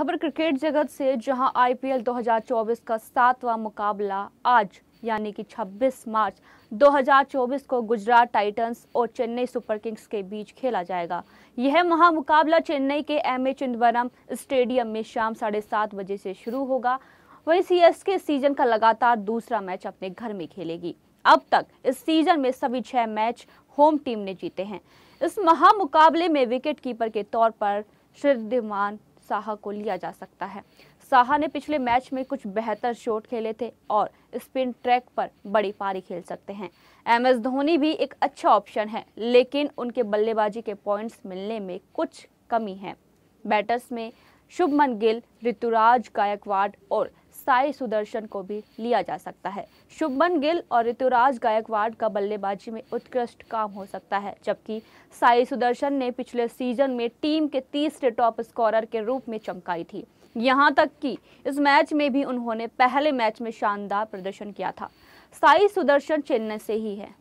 खबर क्रिकेट जगत से जहां आईपीएल 2024 का सातवां मुकाबला आज यानी कि 26 मार्च 2024 को गुजरात टाइटंस और चेन्नई सुपर किंग्स के बीच खेला जाएगा यह महामुकाबला चेन्नई के एम ए चिंदवरम स्टेडियम में शाम साढ़े सात बजे से शुरू होगा वहीं सी एस के सीजन का लगातार दूसरा मैच अपने घर में खेलेगी अब तक इस सीजन में सभी छह मैच होम टीम ने जीते हैं इस महामुकाबले में विकेट कीपर के तौर पर श्रद्धिमान साहा को लिया जा सकता है साहा ने पिछले मैच में कुछ बेहतर शॉट खेले थे और स्पिन ट्रैक पर बड़ी पारी खेल सकते हैं एम एस धोनी भी एक अच्छा ऑप्शन है लेकिन उनके बल्लेबाजी के पॉइंट्स मिलने में कुछ कमी है बैटर्स में शुभमन गिल ऋतुराज गायकवाड और साई सुदर्शन को भी लिया जा सकता है शुभमन गिल और ऋतुराज गायकवाड़ का बल्लेबाजी में उत्कृष्ट काम हो सकता है जबकि साई सुदर्शन ने पिछले सीजन में टीम के तीसरे टॉप स्कोरर के रूप में चमकाई थी यहां तक कि इस मैच में भी उन्होंने पहले मैच में शानदार प्रदर्शन किया था साई सुदर्शन चेन्नई से ही है